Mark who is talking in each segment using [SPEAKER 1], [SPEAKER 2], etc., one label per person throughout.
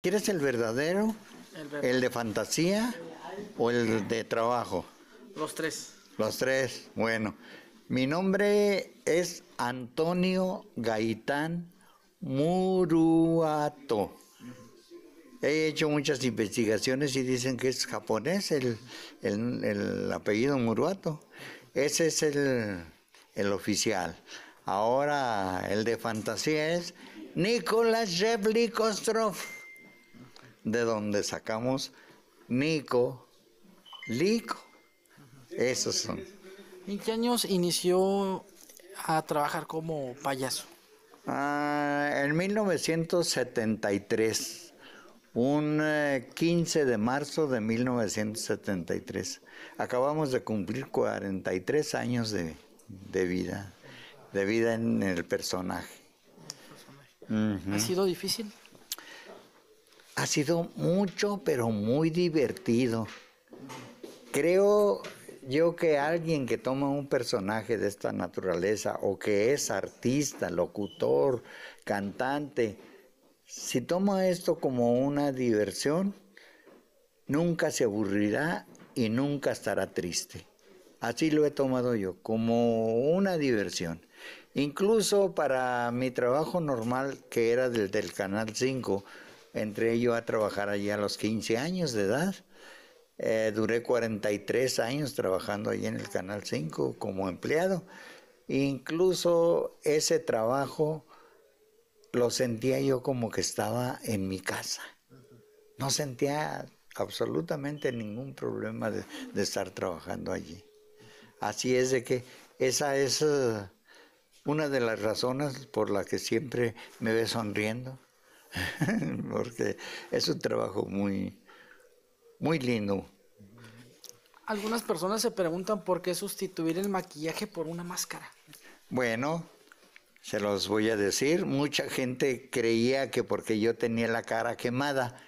[SPEAKER 1] ¿Quieres el verdadero, el de fantasía o el de trabajo? Los tres. Los tres, bueno. Mi nombre es Antonio Gaitán Muruato. He hecho muchas investigaciones y dicen que es japonés el, apellido Muruato. Ese es el, oficial. Ahora el de fantasía es Nicolás Jevlikostrov. Kostrov de donde sacamos Nico, Lico. Esos son.
[SPEAKER 2] ¿En qué años inició a trabajar como
[SPEAKER 1] payaso? Ah, en 1973, un 15 eh, de marzo de 1973. Acabamos de cumplir 43 años de, vida, de vida en el personaje. ¿Ha sido difícil? ha sido mucho, pero muy divertido. Creo yo que alguien que toma un personaje de esta naturaleza o que es artista, locutor, cantante, si toma esto como una diversión, nunca se aburrirá y nunca estará triste. Así lo he tomado yo, como una diversión. Incluso para mi trabajo normal, que era del, del Canal 5, Entré yo a trabajar allí a los 15 años de edad. Eh, duré 43 años trabajando allí en el Canal 5 como empleado. Incluso ese trabajo lo sentía yo como que estaba en mi casa. No sentía absolutamente ningún problema de, estar trabajando allí. Así es de que esa es eh, una de las razones por las que siempre me ve sonriendo porque es un trabajo muy, muy lindo.
[SPEAKER 2] Algunas personas se preguntan por qué sustituir el maquillaje por una máscara.
[SPEAKER 1] Bueno, se los voy a decir, mucha gente creía que porque yo tenía la cara quemada,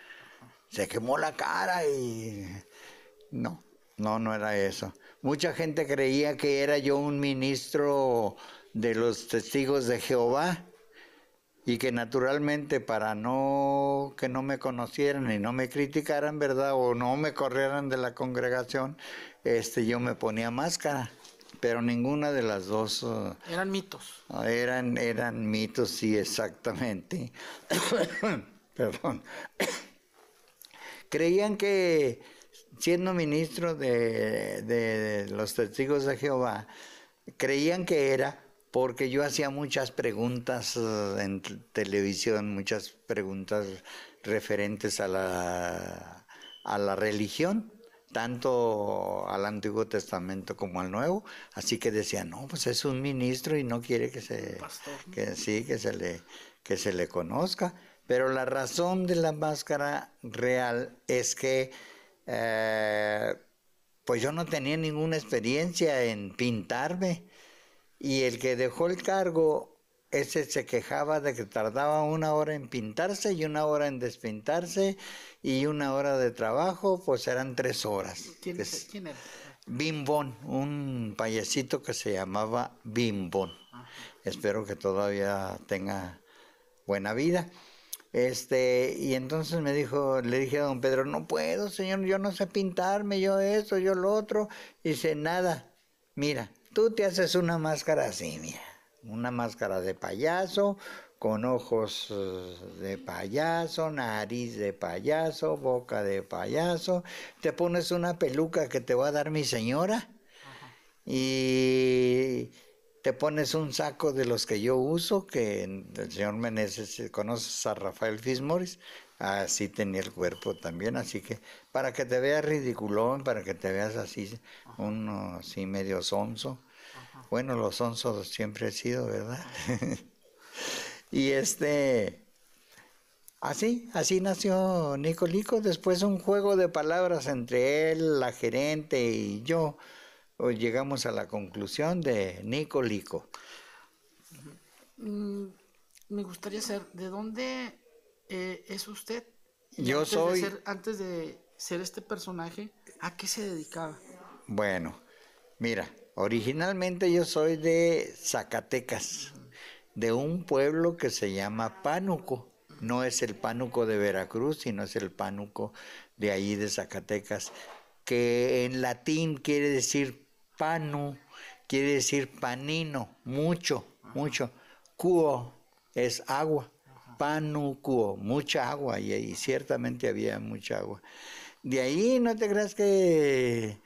[SPEAKER 1] se quemó la cara y no, no, no era eso. Mucha gente creía que era yo un ministro de los testigos de Jehová y que naturalmente para no que no me conocieran y no me criticaran, ¿verdad? O no me corrieran de la congregación, este yo me ponía máscara. Pero ninguna de las dos uh, eran mitos. Eran eran mitos, sí, exactamente. Perdón. Creían que siendo ministro de los testigos de Jehová, creían que era porque yo hacía muchas preguntas eh, en televisión, muchas preguntas referentes a la, a la religión, tanto al Antiguo Testamento como al Nuevo, así que decía, no, pues es un ministro y no quiere que se, que, sí, que se, le, que se le conozca. Pero la razón de la máscara real es que eh, pues yo no tenía ninguna experiencia en pintarme y el que dejó el cargo, ese se quejaba de que tardaba una hora en pintarse y una hora en despintarse y una hora de trabajo, pues eran tres horas. ¿Quién, era? Bimbón, un payasito que se llamaba Bimbón. Ah. Espero que todavía tenga buena vida. Este, y entonces me dijo, le dije a don Pedro, no puedo, señor, yo no sé pintarme, yo esto, yo lo otro. Y dice, nada, mira, Tú te haces una máscara así, una máscara de payaso, con ojos eh, de payaso, nariz de payaso, boca de payaso. Te pones una peluca que te va a dar mi señora y te pones un saco de los que yo uso, que el señor Meneses, eh, conoces a Rafael Fismoris, así tenía el cuerpo también, así que para que te veas ridiculón, para que te veas así, uno así medio sonso. Bueno, los sonsos siempre he sido, ¿verdad? y este, así, así nació Lico. después un juego de palabras entre él, la gerente y yo, llegamos a la conclusión de Nico Lico.
[SPEAKER 2] Mm, me gustaría saber, ¿de dónde eh, es usted.
[SPEAKER 1] Yo soy.
[SPEAKER 2] antes de ser este personaje, ¿a qué se dedicaba?
[SPEAKER 1] Bueno, mira, originalmente yo soy de Zacatecas, de un pueblo que se llama Pánuco. No es el Pánuco de Veracruz, sino es el Pánuco de ahí de Zacatecas, que en latín quiere decir panu, quiere decir panino, mucho, mucho. Cuo es agua panucuo, mucha agua, y, ahí ciertamente había mucha agua. De ahí no te creas que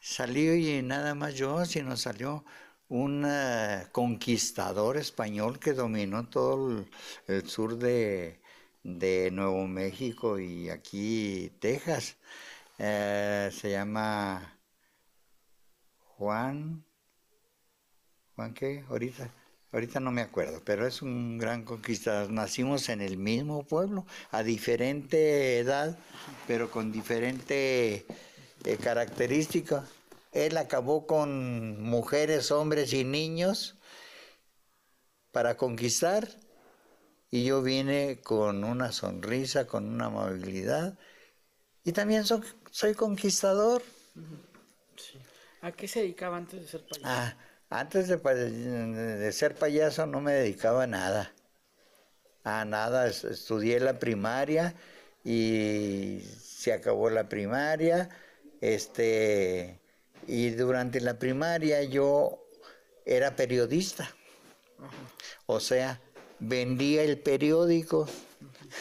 [SPEAKER 1] salió y nada más yo, sino salió un eh, conquistador español que dominó todo el, sur de, Nuevo México y aquí Texas. Eh, se llama Juan. ¿Juan qué? Ahorita ahorita no me acuerdo, pero es un gran conquistador. Nacimos en el mismo pueblo, a diferente edad, pero con diferente características. Eh, característica. Él acabó con mujeres, hombres y niños para conquistar y yo vine con una sonrisa, con una amabilidad y también soy conquistador.
[SPEAKER 2] ¿A qué se dedicaba antes de ser payaso?
[SPEAKER 1] Antes de, ser payaso no me dedicaba a nada, a nada. Estudié la primaria y se acabó la primaria. Este, y durante la primaria yo era periodista. O sea, vendía el periódico,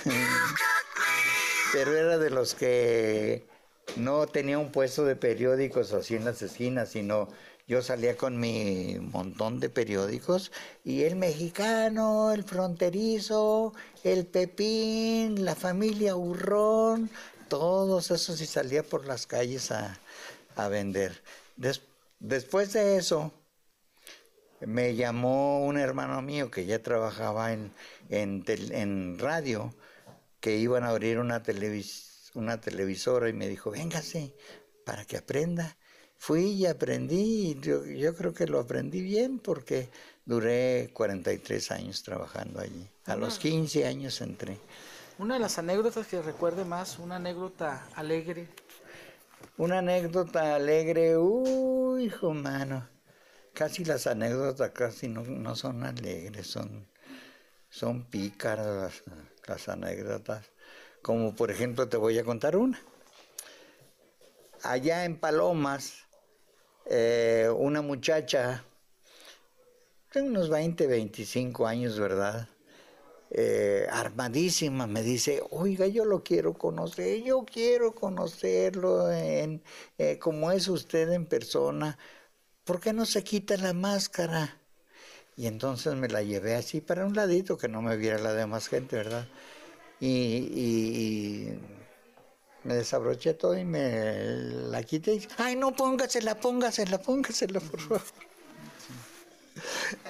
[SPEAKER 1] pero era de los que no tenía un puesto de periódicos así en las esquinas, sino yo salía con mi montón de periódicos y el mexicano, el fronterizo, el pepín, la familia Urrón, todos esos y salía por las calles a, vender. después de eso, me llamó un hermano mío que ya trabajaba en, en, radio, que iban a abrir una, una televisora y me dijo, véngase para que aprenda fui y aprendí, yo, creo que lo aprendí bien porque duré 43 años trabajando allí. A los 15 años entré.
[SPEAKER 2] Una de las anécdotas que recuerde más, una anécdota alegre.
[SPEAKER 1] Una anécdota alegre, uy, hijo mano. Casi las anécdotas casi no, son alegres, son, son pícaras las anécdotas. Como por ejemplo te voy a contar una. Allá en Palomas, eh, una muchacha de unos 20, 25 años, ¿verdad? Eh, armadísima, me dice, oiga, yo lo quiero conocer, yo quiero conocerlo en, eh, como es usted en persona, ¿por qué no se quita la máscara? Y entonces me la llevé así para un ladito, que no me viera la demás gente, ¿verdad? y me desabroché todo y me la quité ay no póngasela, póngasela, póngasela, por favor.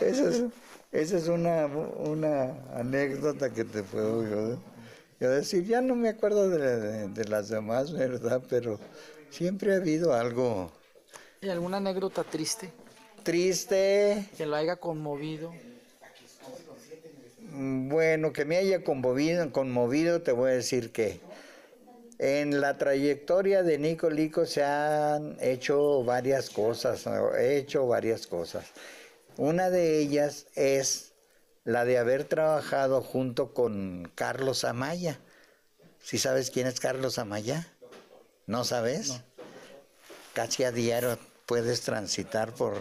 [SPEAKER 1] Esa es, esa es una, una anécdota que te puedo yo, decir, ya no me acuerdo de, las demás, ¿verdad? Pero siempre ha habido algo.
[SPEAKER 2] ¿Y alguna anécdota triste? Triste. Que lo haya conmovido.
[SPEAKER 1] Mm, bueno, que me haya conmovido, conmovido te voy a decir que en la trayectoria de Nico Lico se han hecho varias cosas, he hecho varias cosas. Una de ellas es la de haber trabajado junto con Carlos Amaya. ¿Si sabes quién es Carlos Amaya? ¿No sabes? Casi a diario puedes transitar por,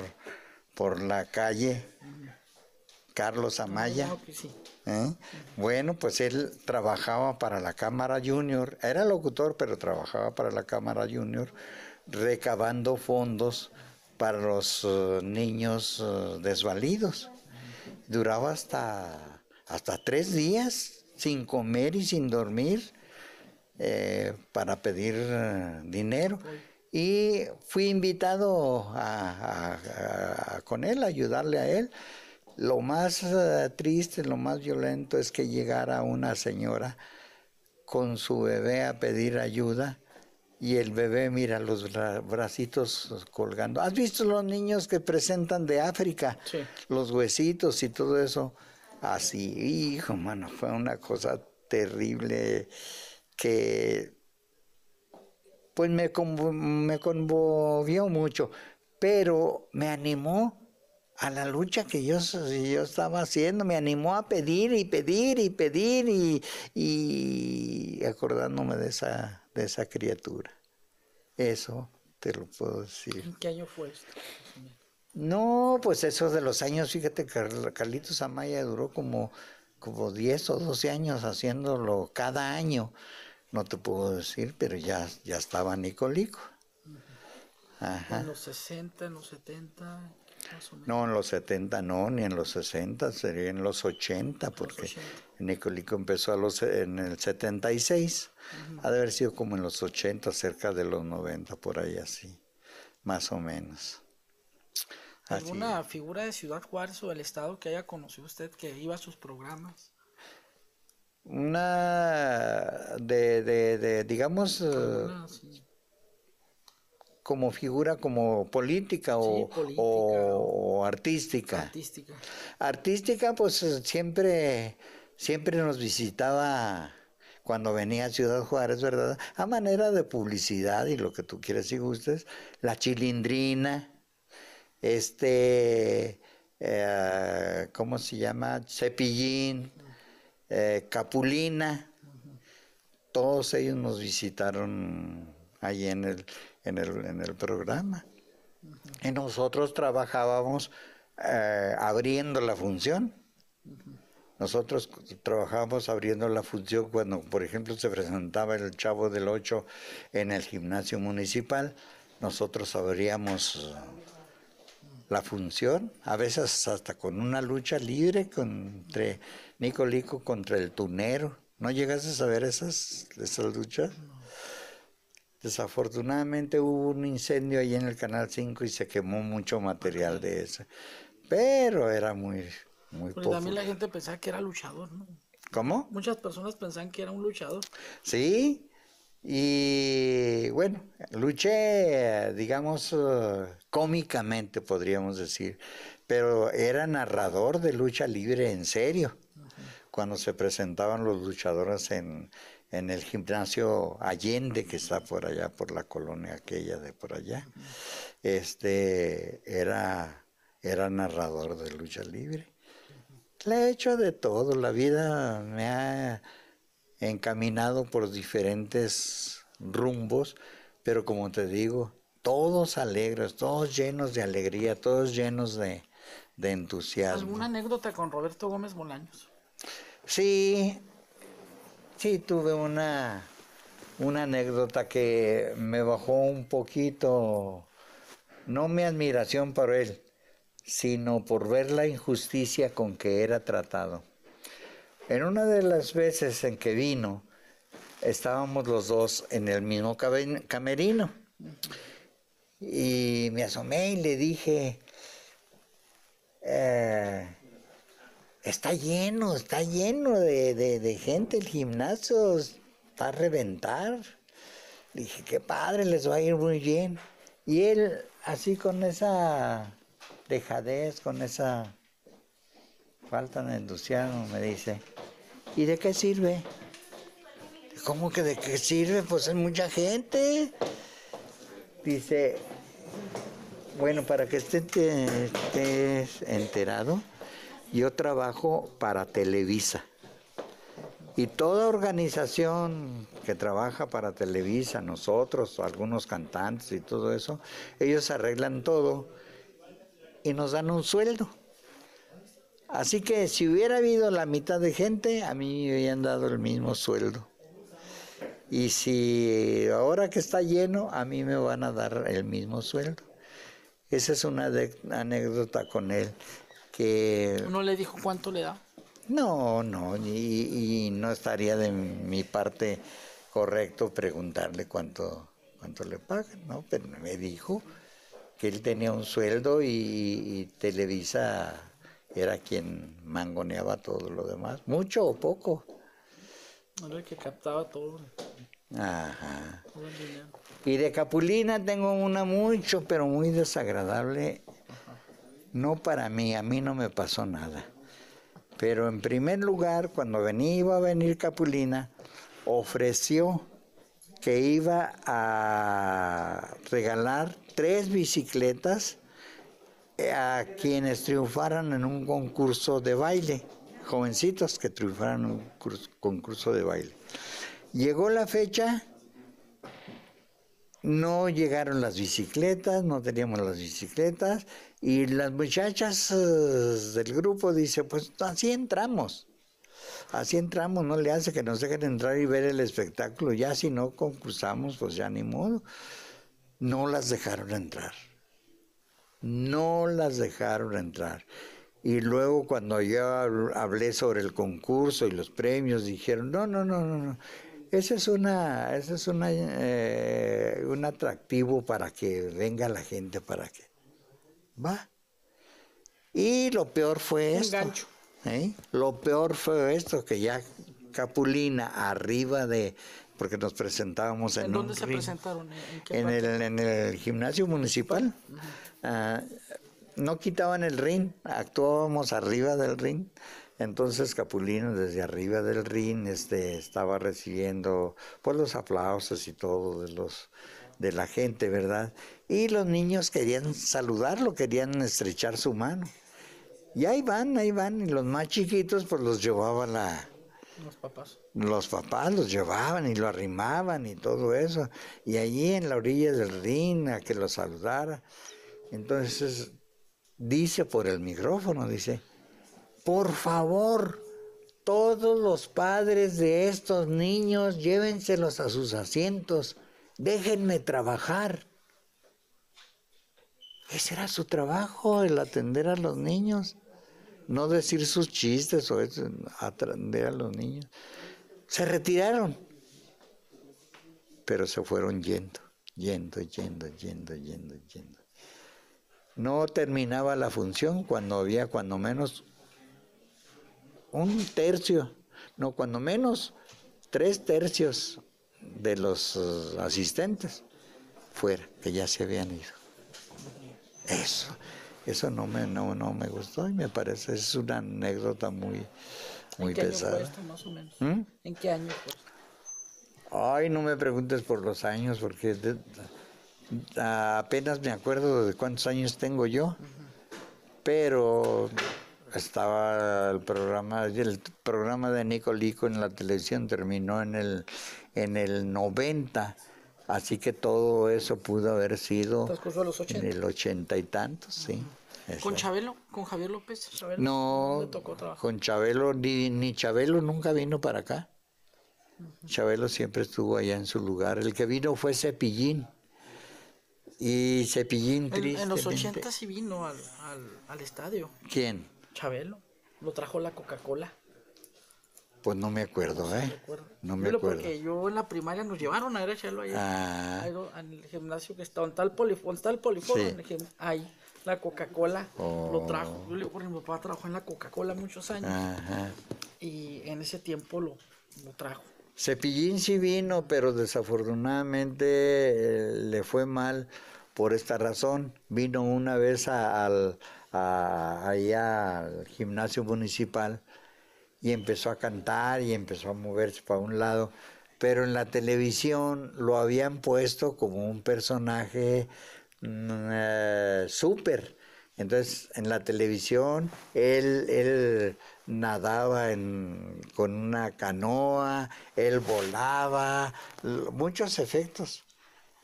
[SPEAKER 1] por la calle Carlos ah, Amaya. ¿eh? Bueno, pues él trabajaba para la Cámara Junior, era locutor, pero trabajaba para la Cámara Junior, recabando fondos para los eh, niños eh, desvalidos. Duraba hasta, hasta tres días sin comer y sin dormir para pedir dinero. Y fui invitado con él, a ayudarle a él. Lo más eh, triste, lo más violento es que llegara una señora con su bebé a pedir ayuda y el bebé mira los bracitos colgando. ¿Has visto los niños que presentan de África? Sí. Los huesitos y todo eso. Así, hijo, mano, fue una cosa terrible que pues me, me conmovió mucho, pero me animó a la lucha que yo, yo estaba haciendo, me animó a pedir y pedir y pedir y, acordándome de esa, de esa criatura. Eso te lo puedo decir. ¿En
[SPEAKER 2] qué año fue esto?
[SPEAKER 1] No, pues eso de los años, fíjate, que Carlitos Amaya duró como, como 10 o 12 años haciéndolo cada año. No te puedo decir, pero ya, ya estaba Nicolico. Ajá. En
[SPEAKER 2] los 60, en los 70. No,
[SPEAKER 1] en los 70 no, ni en los 60, sería en los 80, porque Nicolico empezó a los, en el 76, ha de haber sido como en los 80, cerca de los 90, por ahí así, más o menos. ¿Alguna
[SPEAKER 2] figura de Ciudad Juárez o del Estado que haya conocido usted que iba a sus programas?
[SPEAKER 1] Una de, digamos, como figura como política, o, artística. Artística. Artística, pues siempre, siempre nos visitaba cuando venía a Ciudad Juárez, ¿verdad? A manera de publicidad y lo que tú quieras y gustes, la chilindrina, este, eh, ¿cómo se llama? Cepillín, eh, Capulina, todos ellos nos visitaron ahí en el, en el, en el programa. Y nosotros trabajábamos eh, abriendo la función. Nosotros trabajábamos abriendo la función cuando, por ejemplo, se presentaba el Chavo del Ocho en el gimnasio municipal. Nosotros abríamos uh, la función, a veces hasta con una lucha libre contra Nicolico contra el tunero. ¿No llegaste a saber esas, esas luchas? Desafortunadamente hubo un incendio ahí en el Canal 5 y se quemó mucho material de eso. Pero era muy, muy Pero también la
[SPEAKER 2] gente pensaba que era luchador, ¿no? ¿Cómo? Muchas personas pensaban que era un luchador.
[SPEAKER 1] Sí, y bueno, luché, digamos, eh, cómicamente podríamos decir, pero era narrador de lucha libre en serio, cuando se presentaban los luchadores en, en el gimnasio Allende, que está por allá, por la colonia aquella de por allá, este, era, era narrador de lucha libre. Le he hecho de todo, la vida me ha encaminado por diferentes rumbos, pero como te digo, todos alegres, todos llenos de alegría, todos llenos de, de entusiasmo.
[SPEAKER 2] ¿Alguna anécdota con Roberto Gómez Bolaños?
[SPEAKER 1] Sí, sí tuve una, una anécdota que me bajó un poquito, no mi admiración por él, sino por ver la injusticia con que era tratado. En una de las veces en que vino, estábamos los dos en el mismo camerino. Y me asomé y le dije, eh, está lleno, está lleno de, gente el gimnasio, está a reventar. dije, qué padre, les va a ir muy bien. Y él, así con esa dejadez, con esa falta de entusiasmo, me dice, ¿y de qué sirve? ¿Cómo que de qué sirve? Pues hay mucha gente. Dice, bueno, para que estés enterado, yo trabajo para Televisa. Y toda organización que trabaja para Televisa, nosotros, algunos cantantes y todo eso, ellos arreglan todo y nos dan un sueldo. Así que si hubiera habido la mitad de gente, a mí me hubieran dado el mismo sueldo. Y si ahora que está lleno, a mí me van a dar el mismo sueldo. Esa es una anécdota con él que...
[SPEAKER 2] ¿No le dijo cuánto le da?
[SPEAKER 1] No, no, y, no estaría de mi parte correcto preguntarle cuánto, cuánto le pagan, ¿no? Pero me dijo que él tenía un sueldo y, Televisa era quien mangoneaba todo lo demás, mucho o poco.
[SPEAKER 2] Era el que captaba todo.
[SPEAKER 1] Ajá. Y de Capulina tengo una mucho, pero muy desagradable no para mí, a mí no me pasó nada. Pero en primer lugar, cuando venía, iba a venir Capulina, ofreció que iba a regalar tres bicicletas eh, a quienes triunfaran en un concurso de baile, jovencitos que triunfaran en un concurso de baile. Llegó la fecha no llegaron las bicicletas, no teníamos las bicicletas, y las muchachas eh, del grupo dice, pues así entramos, así entramos, no le hace que nos dejen entrar y ver el espectáculo, ya si no concursamos, pues ya ni modo. No las dejaron entrar, no las dejaron entrar. Y luego cuando yo hablé sobre el concurso y los premios, dijeron, no, no, no, no, no ese es una, es una, eh, un atractivo para que venga la gente, para que va. Y lo peor fue esto. Gancho. ¿eh? Lo peor fue esto, que ya Capulina arriba de, porque nos presentábamos en, en dónde se presentaron en, el en el gimnasio municipal ah, no quitaban el ring actuábamos arriba del ring entonces Capulino desde arriba del RIN este, estaba recibiendo por pues, los aplausos y todo de los de la gente, ¿verdad? Y los niños querían saludarlo, querían estrechar su mano. Y ahí van, ahí van, y los más chiquitos pues los llevaban la los papás. Los papás los llevaban y lo arrimaban y todo eso. Y allí en la orilla del RIN a que lo saludara. Entonces dice por el micrófono, dice, por favor, todos los padres de estos niños, llévenselos a sus asientos, déjenme trabajar. Ese era su trabajo, el atender a los niños, no decir sus chistes o eso, atender a los niños. Se retiraron, pero se fueron yendo, yendo, yendo, yendo, yendo, yendo. No terminaba la función cuando había, cuando menos, un tercio, no cuando menos, tres tercios de los eh, asistentes fuera, que ya se habían ido. Eso, eso no me, no, me gustó y me parece, es una anécdota muy, muy pesada. ¿En qué año Ay, no me preguntes por los años, porque apenas me acuerdo de cuántos años tengo yo, pero estaba el programa, el programa de Nicolico en la televisión terminó en el, en el 90, así que todo eso pudo haber sido los 80. en el 80 y tanto, sí. ¿Con
[SPEAKER 2] Chabelo? ¿Con Javier López? no,
[SPEAKER 1] con Chabelo, ni, ni Chabelo nunca vino para acá. Chabelo siempre estuvo allá en su lugar. El que vino fue Cepillín. Y Cepillín, en, En los 80 sí
[SPEAKER 2] vino al estadio. ¿Quién? Chabelo. Lo trajo la Coca-Cola.
[SPEAKER 1] Pues no me acuerdo, no me ¿eh? acuerdo. No me acuerdo. Porque
[SPEAKER 2] yo en la primaria nos llevaron a ver a Ah. En el gimnasio que estaba, en tal polifón, tal polifón. Ahí, la Coca-Cola lo oh. trajo. Yo le digo, mi papá trabajó en la Coca-Cola muchos años. Ajá. Y en ese tiempo lo, trajo.
[SPEAKER 1] Cepillín sí vino, pero desafortunadamente eh, le fue mal por esta razón. Vino una vez al ahí al gimnasio municipal y empezó a cantar y empezó a moverse para un lado. Pero en la televisión lo habían puesto como un personaje super mm, eh, súper. Entonces, en la televisión, él, él nadaba con una canoa, él volaba, muchos efectos.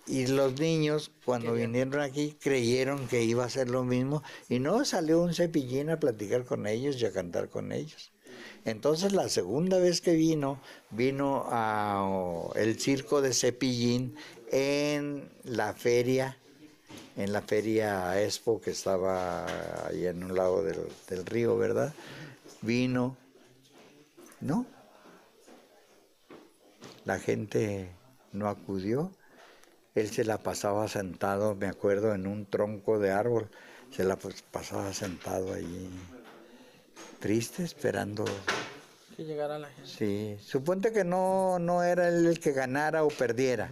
[SPEAKER 1] Y los niños, cuando vinieron aquí, creyeron que iba a ser lo mismo. Y no, salió un cepillín a platicar con ellos y a cantar con ellos. Entonces, la segunda vez que vino, vino a el circo de cepillín en la feria, en la feria Expo que estaba ahí en un lado del, del río, ¿verdad? Vino, ¿no? La gente no acudió él se la pasaba sentado, me acuerdo, en un tronco de árbol, se la pasaba sentado ahí triste, esperando que llegara la gente. Sí, suponte que no, no era él el que ganara o perdiera,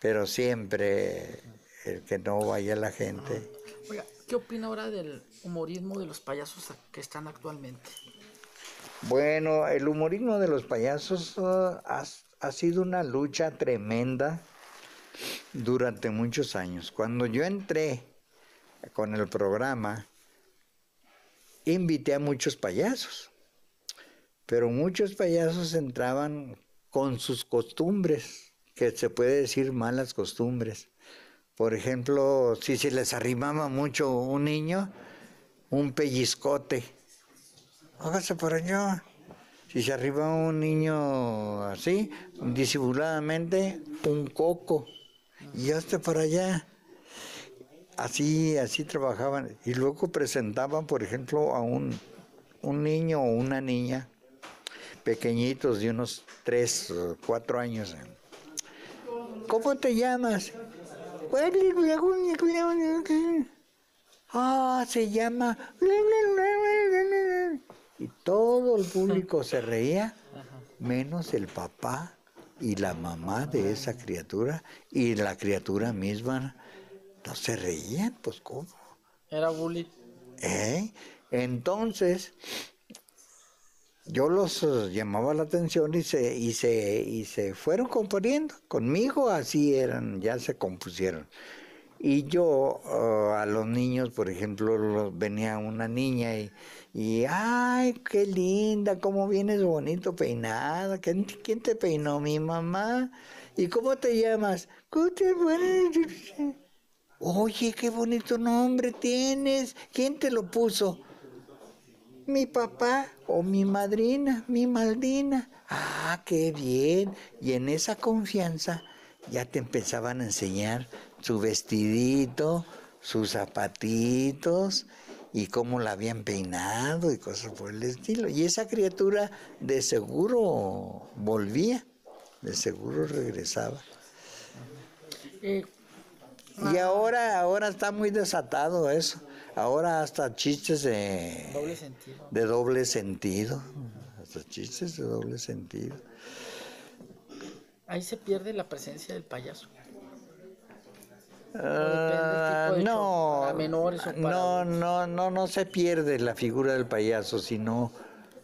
[SPEAKER 1] pero siempre el que no vaya la gente.
[SPEAKER 2] Oiga, ¿qué opina ahora del humorismo de los payasos que están actualmente?
[SPEAKER 1] Bueno, el humorismo de los payasos ah, ha sido una lucha tremenda durante muchos años. Cuando yo entré con el programa, invité a muchos payasos, pero muchos payasos entraban con sus costumbres, que se puede decir malas costumbres. Por ejemplo, si se les arrimaba mucho un niño, un pellizcote. Hágase por allá. Si se arrimaba un niño así, disimuladamente, un coco y hasta para allá. Así, así trabajaban. Y luego presentaban, por ejemplo, a un, niño o una niña, pequeñitos de unos tres o cuatro años. ¿Cómo te llamas? Ah, se llama. Y todo el público se reía, menos el papá y la mamá de esa criatura y la criatura misma no se reían, pues cómo. Era bullying. ¿Eh? Entonces, yo los llamaba la atención y se, y se, y se fueron componiendo. Conmigo así eran, ya se compusieron. Y yo ah, a los niños, por ejemplo, venía una niña y y, ay, qué linda, cómo vienes bonito peinada. ¿Quién, ¿Quién te peinó? Mi mamá. ¿Y cómo te llamas? Oye, qué bonito nombre tienes. ¿Quién te lo puso? mi papá o mi madrina, mi maldina. Ah, qué bien. Y en esa confianza ya te empezaban a enseñar su vestidito, sus zapatitos y cómo la habían peinado y cosas por el estilo. Y esa criatura de seguro volvía, de seguro regresaba. Y ah. ahora, ahora está muy desatado eso. Ahora hasta chistes de doble sentido. De doble sentido. Hasta chistes de doble sentido. Ahí se
[SPEAKER 2] pierde la presencia del payaso
[SPEAKER 1] no, no, no, no, no se pierde la figura del payaso, sino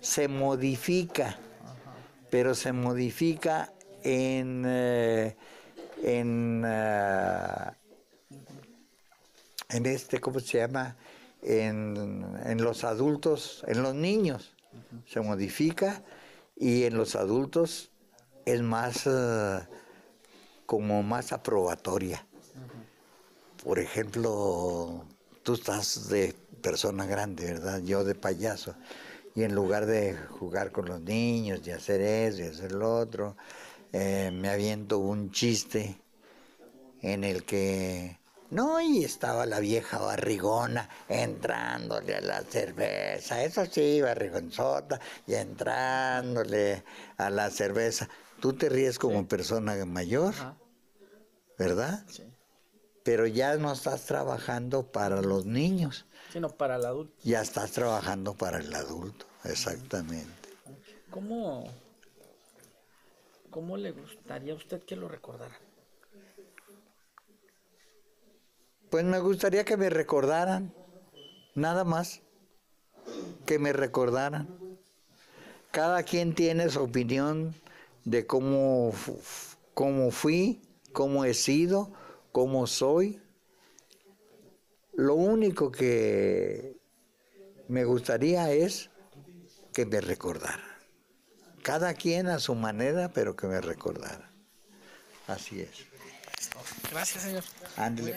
[SPEAKER 1] se modifica, pero se modifica en, en, en este, ¿cómo se llama? En, los adultos, en los niños, se modifica y en los adultos es más, como más aprobatoria por ejemplo, tú estás de persona grande, ¿verdad? Yo de payaso. Y en lugar de jugar con los niños, de hacer eso y hacer lo otro, eh, me aviento un chiste en el que no, y estaba la vieja barrigona entrándole a la cerveza, eso sí, barrigonzota, y entrándole a la cerveza. Tú te ríes como persona mayor, ¿verdad? Sí pero ya no estás trabajando para los niños.
[SPEAKER 2] Sino para el adulto.
[SPEAKER 1] Ya estás trabajando para el adulto, exactamente.
[SPEAKER 2] ¿Cómo, le gustaría a usted que lo recordaran?
[SPEAKER 1] Pues me gustaría que me recordaran, nada más, que me recordaran. Cada quien tiene su opinión de cómo, cómo fui, cómo he sido, como soy, lo único que me gustaría es que me recordara. Cada quien a su manera, pero que me recordara. Así es. Gracias, señor.